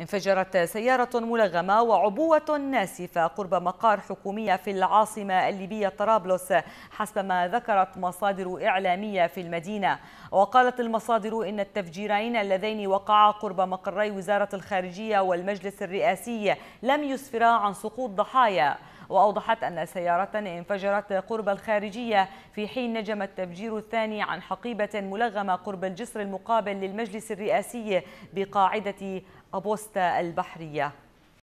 انفجرت سيارة ملغمة وعبوة ناسفة قرب مقار حكومية في العاصمة الليبية طرابلس حسب ما ذكرت مصادر إعلامية في المدينة وقالت المصادر إن التفجيرين اللذين وقعا قرب مقري وزارة الخارجية والمجلس الرئاسي لم يسفرا عن سقوط ضحايا وأوضحت أن سيارة انفجرت قرب الخارجية في حين نجم التفجير الثاني عن حقيبة ملغمة قرب الجسر المقابل للمجلس الرئاسي بقاعدة أبوستا البحرية